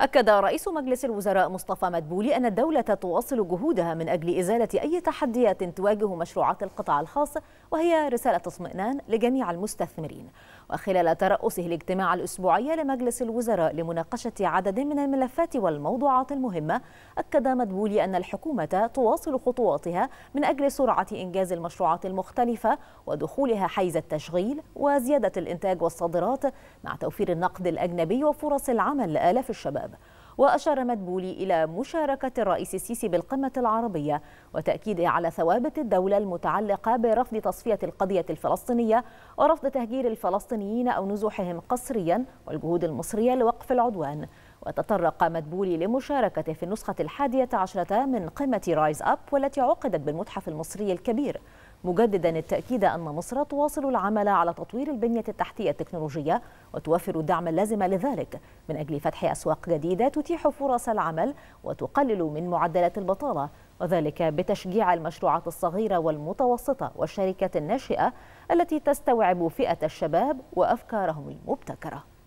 أكد رئيس مجلس الوزراء مصطفى مدبولي أن الدولة تواصل جهودها من أجل إزالة أي تحديات تواجه مشروعات القطاع الخاص وهي رسالة اطمئنان لجميع المستثمرين وخلال ترأسه الاجتماع الأسبوعي لمجلس الوزراء لمناقشة عدد من الملفات والموضوعات المهمة أكد مدبولي أن الحكومة تواصل خطواتها من أجل سرعة إنجاز المشروعات المختلفة ودخولها حيز التشغيل وزيادة الإنتاج والصادرات مع توفير النقد الأجنبي وفرص العمل لآلاف الشباب وأشار مدبولي إلى مشاركة الرئيس السيسي بالقمة العربية وتأكيده على ثوابت الدولة المتعلقة برفض تصفية القضية الفلسطينية ورفض تهجير الفلسطينيين أو نزوحهم قسريا والجهود المصرية لوقف العدوان وتطرق مدبولي لمشاركته في النسخة الحادية عشرة من قمة رايز أب والتي عقدت بالمتحف المصري الكبير مجددا التأكيد أن مصر تواصل العمل على تطوير البنية التحتية التكنولوجية وتوفر الدعم اللازم لذلك من أجل فتح أسواق جديدة تتيح فرص العمل وتقلل من معدلات البطالة وذلك بتشجيع المشروعات الصغيرة والمتوسطة والشركات الناشئة التي تستوعب فئة الشباب وأفكارهم المبتكرة